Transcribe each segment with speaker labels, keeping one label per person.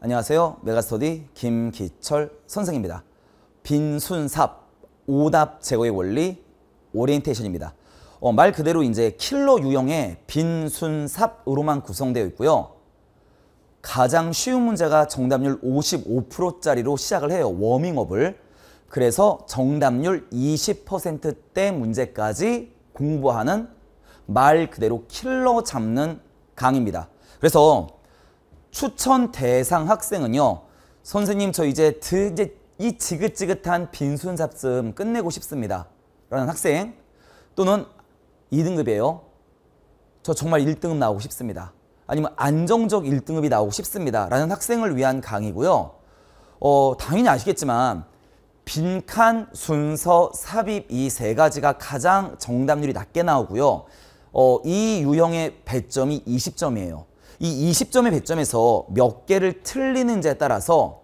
Speaker 1: 안녕하세요. 메가스터디 김기철 선생입니다. 빈순삽, 오답 제거의 원리, 오리엔테이션입니다. 어, 말 그대로 이제 킬러 유형의 빈순삽으로만 구성되어 있고요. 가장 쉬운 문제가 정답률 55%짜리로 시작을 해요. 워밍업을. 그래서 정답률 20%대 문제까지 공부하는 말 그대로 킬러 잡는 강의입니다. 그래서 추천 대상 학생은요. 선생님 저 이제 드, 이제 이 지긋지긋한 빈순 잡음 끝내고 싶습니다. 라는 학생 또는 2등급이에요. 저 정말 1등급 나오고 싶습니다. 아니면 안정적 1등급이 나오고 싶습니다. 라는 학생을 위한 강의고요. 어, 당연히 아시겠지만 빈칸, 순서, 삽입 이 세 가지가 가장 정답률이 낮게 나오고요. 어, 이 유형의 배점이 20점이에요. 이 20점의 배점에서 몇 개를 틀리는지에 따라서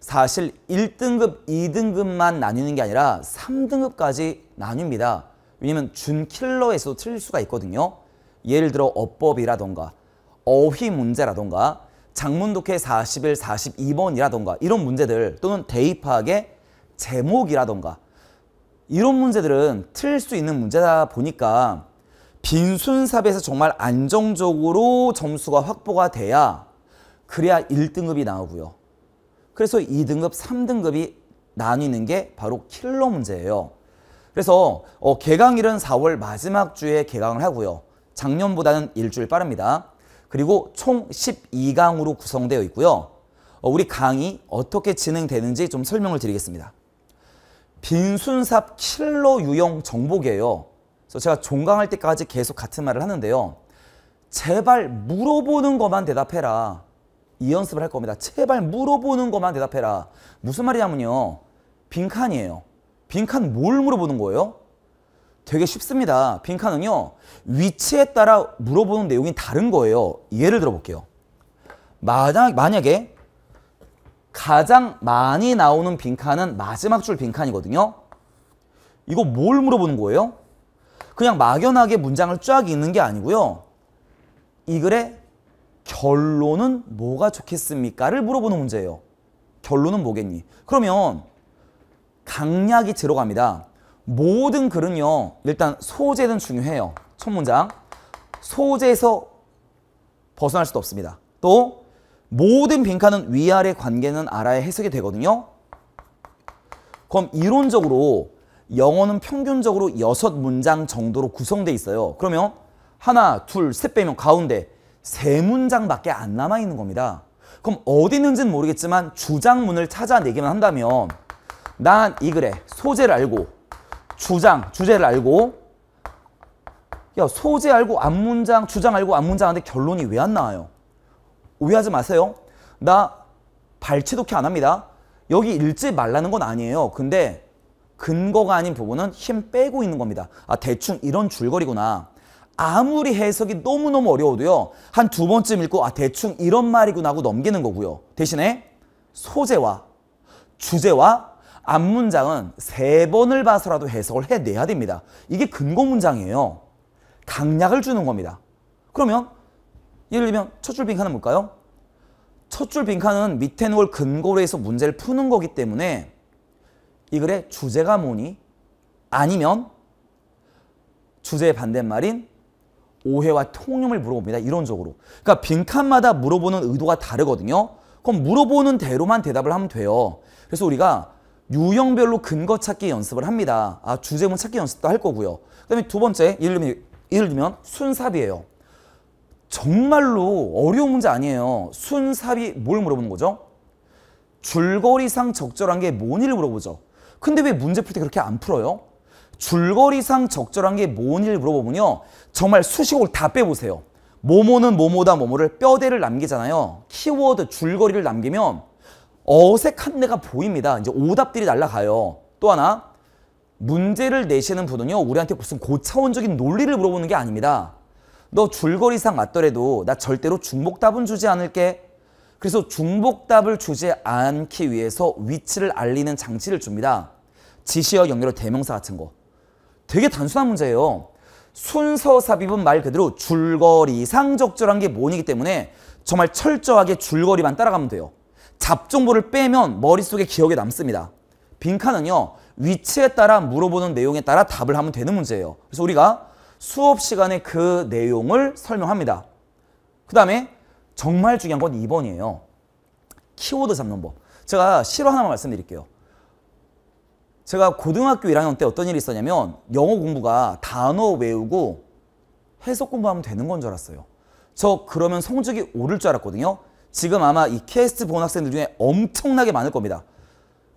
Speaker 1: 사실 1등급, 2등급만 나뉘는게 아니라 3등급까지 나뉩니다 왜냐면 준킬러에서도 틀릴 수가 있거든요. 예를 들어 어법이라던가 어휘 문제라던가 장문독해 41, 42번이라던가 이런 문제들 또는 대입학의 제목이라던가 이런 문제들은 틀릴 수 있는 문제다 보니까 빈순삽에서 정말 안정적으로 점수가 확보가 돼야 그래야 1등급이 나오고요. 그래서 2등급, 3등급이 나뉘는 게 바로 킬러 문제예요. 그래서 어, 개강일은 4월 마지막 주에 개강을 하고요. 작년보다는 일주일 빠릅니다. 그리고 총 12강으로 구성되어 있고요. 어, 우리 강의 어떻게 진행되는지 좀 설명을 드리겠습니다. 빈순삽 킬러 유형 정보계예요. 그래서 제가 종강할 때까지 계속 같은 말을 하는데요. 제발 물어보는 것만 대답해라. 이 연습을 할 겁니다. 제발 물어보는 것만 대답해라. 무슨 말이냐면요. 빈칸이에요. 빈칸 뭘 물어보는 거예요? 되게 쉽습니다. 빈칸은요. 위치에 따라 물어보는 내용이 다른 거예요. 예를 들어볼게요. 만약, 만약에 가장 많이 나오는 빈칸은 마지막 줄 빈칸이거든요. 이거 뭘 물어보는 거예요? 그냥 막연하게 문장을 쫙 읽는 게 아니고요. 이 글의 결론은 뭐가 좋겠습니까를 물어보는 문제예요. 결론은 뭐겠니? 그러면 강약이 들어갑니다. 모든 글은요. 일단 소재는 중요해요. 첫 문장. 소재에서 벗어날 수도 없습니다. 또 모든 빈칸은 위아래 관계는 알아야 해석이 되거든요. 그럼 이론적으로 영어는 평균적으로 여섯 문장 정도로 구성돼 있어요. 그러면 하나, 둘, 셋 빼면 가운데 세 문장밖에 안 남아있는 겁니다. 그럼 어디 있는지는 모르겠지만 주장문을 찾아내기만 한다면 난 이글에 소재를 알고 주장, 주제를 알고 야 소재 알고 앞문장, 주장 알고 앞문장 하는데 결론이 왜 안 나와요? 오해하지 마세요. 나 발치독해 안 합니다. 여기 읽지 말라는 건 아니에요. 근데 근거가 아닌 부분은 힘 빼고 있는 겁니다. 아, 대충 이런 줄거리구나. 아무리 해석이 너무너무 어려워도요. 한 두 번쯤 읽고 아 대충 이런 말이구나 하고 넘기는 거고요. 대신에 소재와 주제와 앞문장은 세 번을 봐서라도 해석을 해내야 됩니다. 이게 근거 문장이에요. 강약을 주는 겁니다. 그러면 예를 들면 첫 줄 빈칸은 뭘까요? 첫 줄 빈칸은 밑에 놓을 근거로 해서 문제를 푸는 거기 때문에 이 글의 주제가 뭐니? 아니면 주제의 반대말인 오해와 통념을 물어봅니다. 이론적으로. 그러니까 빈칸마다 물어보는 의도가 다르거든요. 그럼 물어보는 대로만 대답을 하면 돼요. 그래서 우리가 유형별로 근거 찾기 연습을 합니다. 아, 주제문 찾기 연습도 할 거고요. 그다음에 두 번째, 예를 들면, 예를 들면 순삽이에요. 정말로 어려운 문제 아니에요. 순삽이 뭘 물어보는 거죠? 줄거리상 적절한 게 뭔지를 물어보죠. 근데 왜 문제 풀 때 그렇게 안 풀어요? 줄거리상 적절한 게 뭔지를 물어보면요. 정말 수식어를 다 빼보세요. 모모는 모모다 모모를 뼈대를 남기잖아요. 키워드 줄거리를 남기면 어색한 데가 보입니다. 이제 오답들이 날라가요. 또 하나 문제를 내시는 분은요. 우리한테 무슨 고차원적인 논리를 물어보는 게 아닙니다. 너 줄거리상 맞더라도 나 절대로 중복답은 주지 않을게. 그래서 중복답을 주지 않기 위해서 위치를 알리는 장치를 줍니다. 지시어 영역로 대명사 같은 거. 되게 단순한 문제예요. 순서 삽입은 말 그대로 줄거리상 적절한 게뭐니기 때문에 정말 철저하게 줄거리만 따라가면 돼요. 잡종부를 빼면 머릿속에 기억에 남습니다. 빈칸은요. 위치에 따라 물어보는 내용에 따라 답을 하면 되는 문제예요. 그래서 우리가 수업 시간에 그 내용을 설명합니다. 그 다음에 정말 중요한 건 2번이에요. 키워드 잡는 법. 제가 실화 하나만 말씀드릴게요. 제가 고등학교 1학년 때 어떤 일이 있었냐면 영어 공부가 단어 외우고 해석 공부하면 되는 건 줄 알았어요. 저 그러면 성적이 오를 줄 알았거든요. 지금 아마 이 캐스트 본 학생들 중에 엄청나게 많을 겁니다.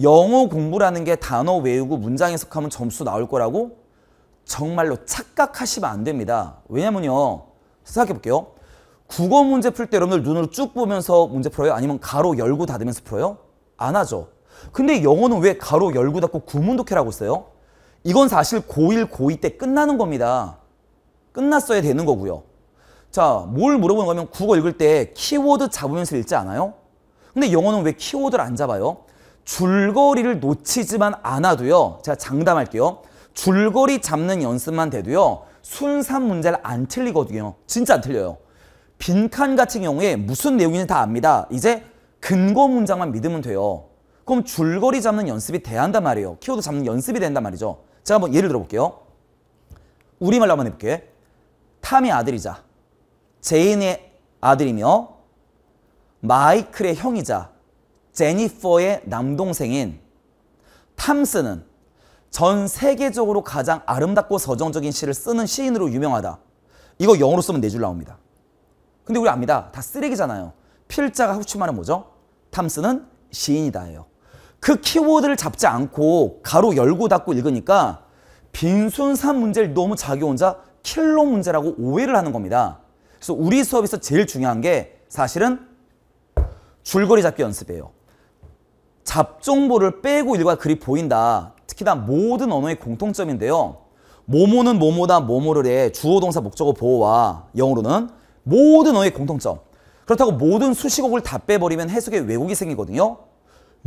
Speaker 1: 영어 공부라는 게 단어 외우고 문장 해석하면 점수 나올 거라고 정말로 착각하시면 안 됩니다. 왜냐면요. 생각해 볼게요. 국어 문제 풀 때 여러분들 눈으로 쭉 보면서 문제 풀어요? 아니면 가로 열고 닫으면서 풀어요? 안 하죠. 근데 영어는 왜 가로 열고 닫고 구문독해라고 써요? 이건 사실 고1, 고2 때 끝나는 겁니다. 끝났어야 되는 거고요. 자, 뭘 물어보는 거면 국어 읽을 때 키워드 잡으면서 읽지 않아요? 근데 영어는 왜 키워드를 안 잡아요? 줄거리를 놓치지만 않아도요. 제가 장담할게요. 줄거리 잡는 연습만 돼도요. 순산 문제를 안 틀리거든요. 진짜 안 틀려요. 빈칸 같은 경우에 무슨 내용인지 다 압니다. 이제 근거 문장만 믿으면 돼요. 그럼 줄거리 잡는 연습이 돼한단 말이에요. 키워드 잡는 연습이 된단 말이죠. 제가 한번 예를 들어볼게요. 우리말로 한번 해볼게. 탐의 아들이자 제인의 아들이며 마이클의 형이자 제니퍼의 남동생인 탐스는 전 세계적으로 가장 아름답고 서정적인 시를 쓰는 시인으로 유명하다. 이거 영어로 쓰면 네줄 나옵니다. 근데 우리 압니다. 다 쓰레기잖아요. 필자가 합치면은 뭐죠? 탐스는 시인이다예요. 그 키워드를 잡지 않고 가로 열고 닫고 읽으니까 빈손산 문제를 너무 자기 혼자 킬러 문제라고 오해를 하는 겁니다. 그래서 우리 수업에서 제일 중요한 게 사실은 줄거리 잡기 연습이에요. 잡종보를 빼고 읽어야 글이 보인다. 특히나 모든 언어의 공통점인데요. 모모는 모모다 모모를 해 주어동사 목적어 보호와 영어로는 모든 어의 공통점. 그렇다고 모든 수식어를 다 빼버리면 해석에 왜곡이 생기거든요.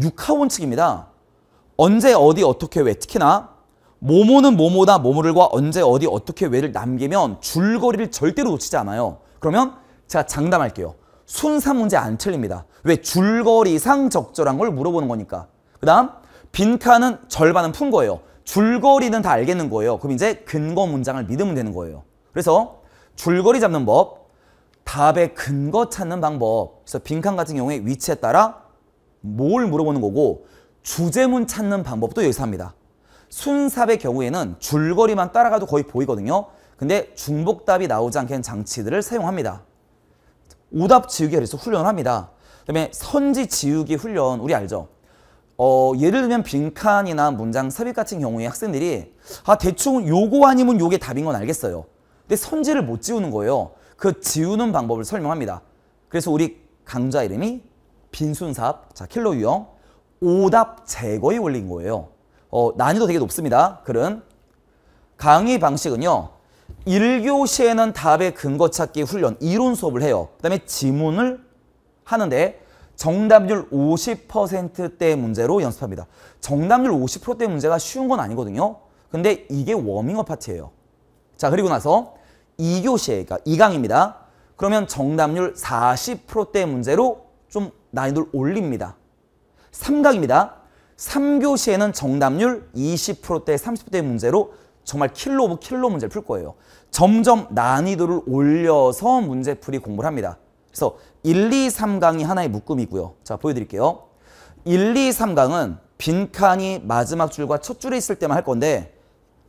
Speaker 1: 육하원 측입니다. 언제 어디 어떻게 왜 특히나 모모는 모모다 모모를과 언제 어디 어떻게 왜를 남기면 줄거리를 절대로 놓치지 않아요. 그러면 제가 장담할게요. 순사 문제 안 틀립니다. 왜 줄거리상 적절한 걸 물어보는 거니까. 그 다음 빈칸은 절반은 푼 거예요. 줄거리는 다 알겠는 거예요. 그럼 이제 근거 문장을 믿으면 되는 거예요. 그래서 줄거리 잡는 법 답의 근거 찾는 방법. 그래서 빈칸 같은 경우에 위치에 따라 뭘 물어보는 거고 주제문 찾는 방법도 여기서 합니다. 순삽의 경우에는 줄거리만 따라가도 거의 보이거든요. 근데 중복답이 나오지 않게 하는 장치들을 사용합니다. 오답 지우기를 해서 훈련을 합니다. 그다음에 선지 지우기 훈련 우리 알죠? 어, 예를 들면 빈칸이나 문장 삽입 같은 경우에 학생들이 아 대충 요거 아니면 요게 답인 건 알겠어요. 근데 선지를 못 지우는 거예요. 그 지우는 방법을 설명합니다. 그래서 우리 강좌 이름이 빈순삽, 자 킬러 유형, 오답 제거의 원리인 거예요. 어, 난이도 되게 높습니다. 그런 강의 방식은요. 1교시에는 답의 근거 찾기 훈련, 이론 수업을 해요. 그 다음에 지문을 하는데 정답률 50%대 문제로 연습합니다. 정답률 50%대 문제가 쉬운 건 아니거든요. 근데 이게 워밍업 파트예요. 자 그리고 나서 2교시에 그러니까 2강입니다. 그러면 정답률 40%대 문제로 좀 난이도를 올립니다. 3강입니다. 3교시에는 정답률 20%대 30%대 문제로 정말 킬로 오브 킬로 문제를 풀 거예요. 점점 난이도를 올려서 문제풀이 공부를 합니다. 그래서 1, 2, 3강이 하나의 묶음이고요. 자, 보여드릴게요. 1, 2, 3강은 빈칸이 마지막 줄과 첫 줄에 있을 때만 할 건데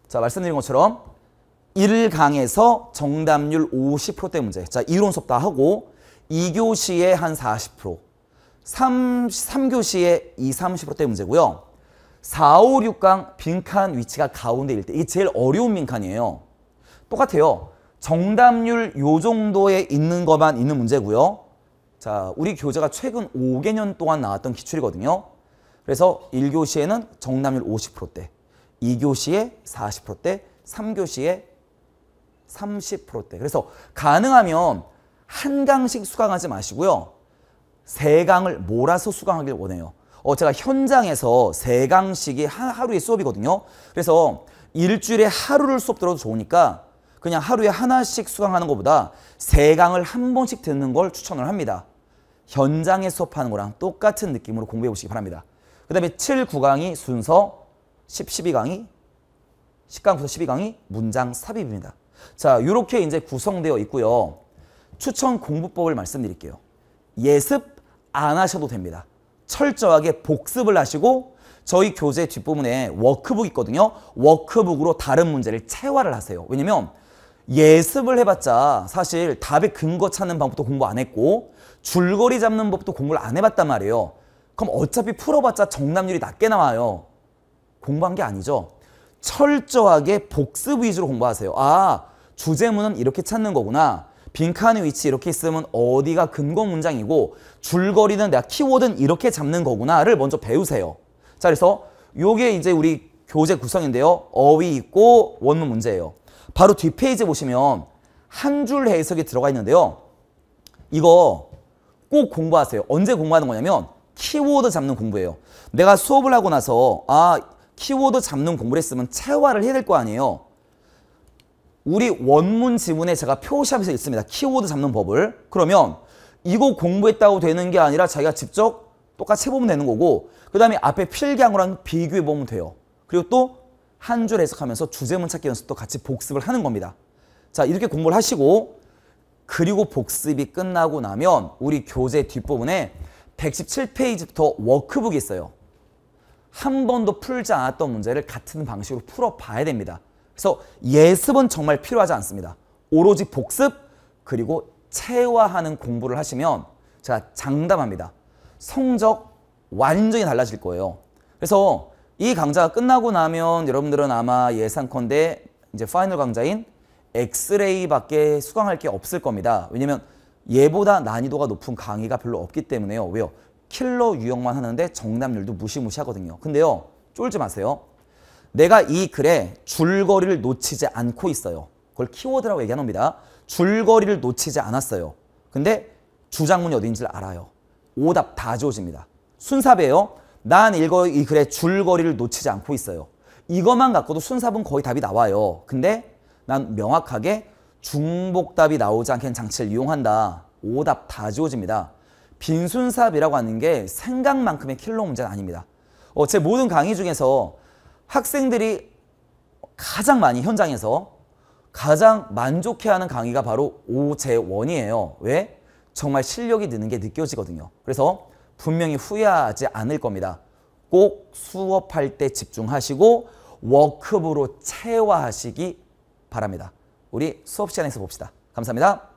Speaker 1: 자, 말씀드린 것처럼 1강에서 정답률 50%대 문제. 자, 이론 수업 다 하고 2교시에 한 40%, 3, 3교시에 2, 30%대 문제고요. 4, 5, 6강 빈칸 위치가 가운데일 때 이게 제일 어려운 빈칸이에요. 똑같아요. 정답률 요 정도에 있는 것만 있는 문제고요. 자, 우리 교재가 최근 5개년 동안 나왔던 기출이거든요. 그래서 1교시에는 정답률 50%대, 2교시에 40%대, 3교시에 30%대. 그래서 가능하면 한 강씩 수강하지 마시고요. 세 강을 몰아서 수강하길 원해요. 어, 제가 현장에서 세 강씩이 하루의 수업이거든요. 그래서 일주일에 하루를 수업 들어도 좋으니까 그냥 하루에 하나씩 수강하는 것보다 세 강을 한 번씩 듣는 걸 추천을 합니다. 현장에 수업하는 거랑 똑같은 느낌으로 공부해 보시기 바랍니다. 그 다음에 7, 9강이 순서, 10, 12강이 10강부터 12강이 문장 삽입입니다. 자, 이렇게 이제 구성되어 있고요. 추천 공부법을 말씀드릴게요. 예습 안 하셔도 됩니다. 철저하게 복습을 하시고 저희 교재 뒷부분에 워크북 있거든요. 워크북으로 다른 문제를 채화를 하세요. 왜냐면 예습을 해봤자 사실 답의 근거 찾는 방법도 공부 안 했고 줄거리 잡는 법도 공부를 안 해봤단 말이에요. 그럼 어차피 풀어봤자 정답률이 낮게 나와요. 공부한 게 아니죠. 철저하게 복습 위주로 공부하세요. 아, 주제문은 이렇게 찾는 거구나. 빈칸의 위치 이렇게 있으면 어디가 근거 문장이고 줄거리는 내가 키워드는 이렇게 잡는 거구나를 먼저 배우세요. 자 그래서 요게 이제 우리 교재 구성인데요. 어휘 있고 원문 문제예요. 바로 뒷페이지 보시면 한 줄 해석이 들어가 있는데요. 이거 꼭 공부하세요. 언제 공부하는 거냐면 키워드 잡는 공부예요. 내가 수업을 하고 나서 아 키워드 잡는 공부를 했으면 체화를 해야 될 거 아니에요. 우리 원문 지문에 제가 표시하면서 있습니다. 키워드 잡는 법을. 그러면 이거 공부했다고 되는 게 아니라 자기가 직접 똑같이 해보면 되는 거고 그 다음에 앞에 필기한거랑 비교해보면 돼요. 그리고 또 한 줄 해석하면서 주제문 찾기 연습도 같이 복습을 하는 겁니다. 자 이렇게 공부를 하시고 그리고 복습이 끝나고 나면 우리 교재 뒷부분에 117페이지부터 워크북이 있어요. 한 번도 풀지 않았던 문제를 같은 방식으로 풀어봐야 됩니다. 그래서 예습은 정말 필요하지 않습니다. 오로지 복습 그리고 체화하는 공부를 하시면 제가 장담합니다. 성적 완전히 달라질 거예요. 그래서 이 강좌가 끝나고 나면 여러분들은 아마 예상컨대 이제 파이널 강좌인 엑스레이밖에 수강할 게 없을 겁니다. 왜냐면 얘보다 난이도가 높은 강의가 별로 없기 때문에요. 왜요? 킬러 유형만 하는데 정답률도 무시무시하거든요. 근데요. 쫄지 마세요. 내가 이 글에 줄거리를 놓치지 않고 있어요. 그걸 키워드라고 얘기하는 겁니다. 줄거리를 놓치지 않았어요. 근데 주장문이 어디인지를 알아요. 오답 다 지워집니다. 순삽이에요. 난 읽어 이 글의 줄거리를 놓치지 않고 있어요. 이것만 갖고도 순삽은 거의 답이 나와요. 근데 난 명확하게 중복답이 나오지 않게 장치를 이용한다. 오답 다 지워집니다. 빈순삽이라고 하는 게 생각만큼의 킬러 문제는 아닙니다. 어, 제 모든 강의 중에서 학생들이 가장 많이 현장에서 가장 만족해하는 강의가 바로 오재원이에요. 왜? 정말 실력이 느는 게 느껴지거든요. 그래서 분명히 후회하지 않을 겁니다. 꼭 수업할 때 집중하시고 워크으로 체화하시기 바랍니다. 우리 수업 시간에서 봅시다. 감사합니다.